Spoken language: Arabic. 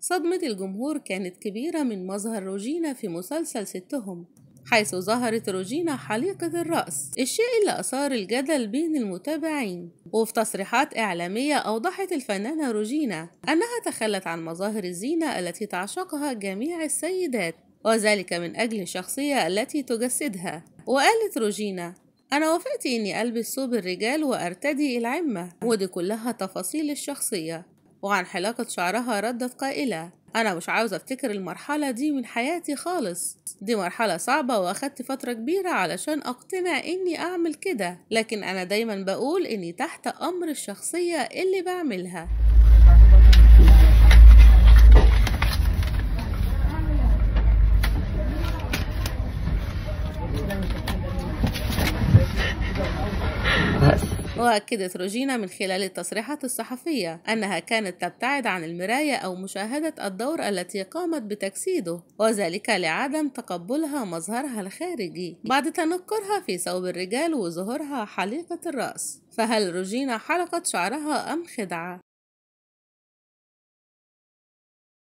صدمة الجمهور كانت كبيرة من مظهر روجينا في مسلسل ستهم حيث ظهرت روجينا حليقة الرأس الشيء اللي أثار الجدل بين المتابعين وفي تصريحات إعلامية أوضحت الفنانة روجينا أنها تخلت عن مظاهر الزينة التي تعشقها جميع السيدات وذلك من أجل الشخصية التي تجسدها وقالت روجينا أنا وافقت إني ألبس ثوب الرجال وأرتدي العمة ودي كلها تفاصيل الشخصية وعن حلاقة شعرها ردت قائلة أنا مش عاوزة أفتكر المرحلة دي من حياتي خالص دي مرحلة صعبة وأخدت فترة كبيرة علشان أقتنع إني أعمل كده لكن أنا دايما بقول إني تحت أمر الشخصية اللي بعملها وأكدت روجينا من خلال التصريحات الصحفية أنها كانت تبتعد عن المراية أو مشاهدة الدور التي قامت بتجسيده وذلك لعدم تقبلها مظهرها الخارجي بعد تنكرها في ثوب الرجال وظهورها حليقة الرأس فهل روجينا حلقت شعرها أم خدعة؟